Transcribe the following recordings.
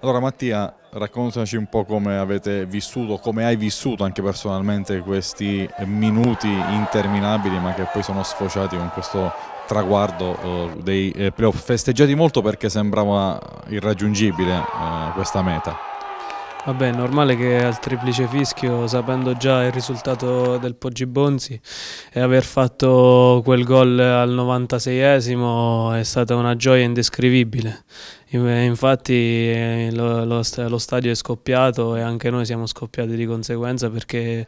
Allora Mattia, raccontaci un po' come avete vissuto, come hai vissuto anche personalmente questi minuti interminabili ma che poi sono sfociati con questo traguardo eh, dei eh, playoff festeggiati molto perché sembrava irraggiungibile eh, questa meta. Vabbè, è normale che al triplice fischio, sapendo già il risultato del Poggi Bonzi e aver fatto quel gol al 96esimo è stata una gioia indescrivibile. Infatti eh, lo, lo, lo, stadio è scoppiato e anche noi siamo scoppiati di conseguenza perché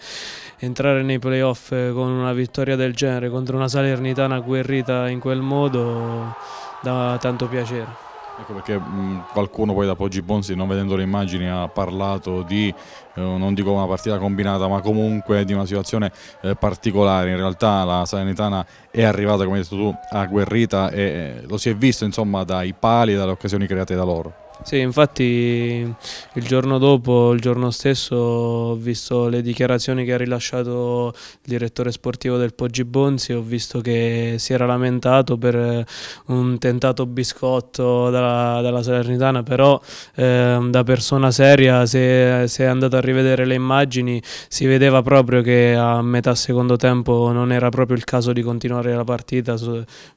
entrare nei playoff con una vittoria del genere contro una Salernitana agguerrita in quel modo dà tanto piacere. Ecco perché mh, qualcuno poi da Poggi Bonsi, non vedendo le immagini, ha parlato di, eh, non dico una partita combinata, ma comunque di una situazione eh, particolare. In realtà la Salernitana è arrivata, come hai detto tu, agguerrita e eh, lo si è visto insomma dai pali e dalle occasioni create da loro. Sì, infatti il giorno dopo, il giorno stesso, ho visto le dichiarazioni che ha rilasciato il direttore sportivo del Poggi Bonzi, ho visto che si era lamentato per eh, un tentato biscotto dalla, dalla Salernitana, però eh, da persona seria, se, se è andato a rivedere le immagini, si vedeva proprio che a metà secondo tempo non era proprio il caso di continuare la partita,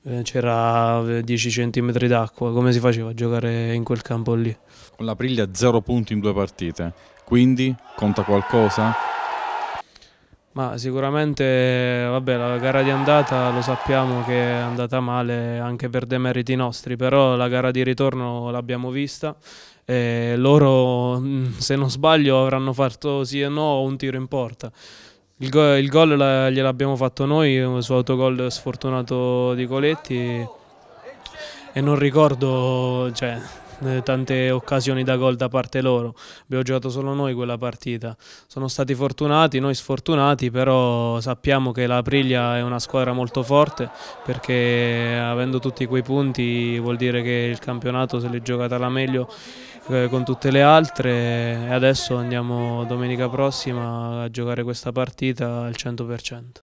eh, c'era 10 eh, cm d'acqua, come si faceva a giocare in quel campo? Napoli. Con l'Aprilia 0 punti in due partite, quindi conta qualcosa? Ma sicuramente, vabbè, la gara di andata lo sappiamo che è andata male anche per demeriti nostri, però la gara di ritorno l'abbiamo vista e loro, mm, se non sbaglio, avranno fatto sì e no un tiro in porta. Il, gol gliel'abbiamo fatto noi su autogol sfortunato di Coletti e non ricordo, cioè, eh, tante occasioni da gol da parte loro, abbiamo giocato solo noi quella partita. Sono stati fortunati, noi sfortunati, però sappiamo che la Priglia è una squadra molto forte perché avendo tutti quei punti vuol dire che il campionato se l'è giocata la meglio eh, con tutte le altre e adesso andiamo domenica prossima a giocare questa partita al 100%.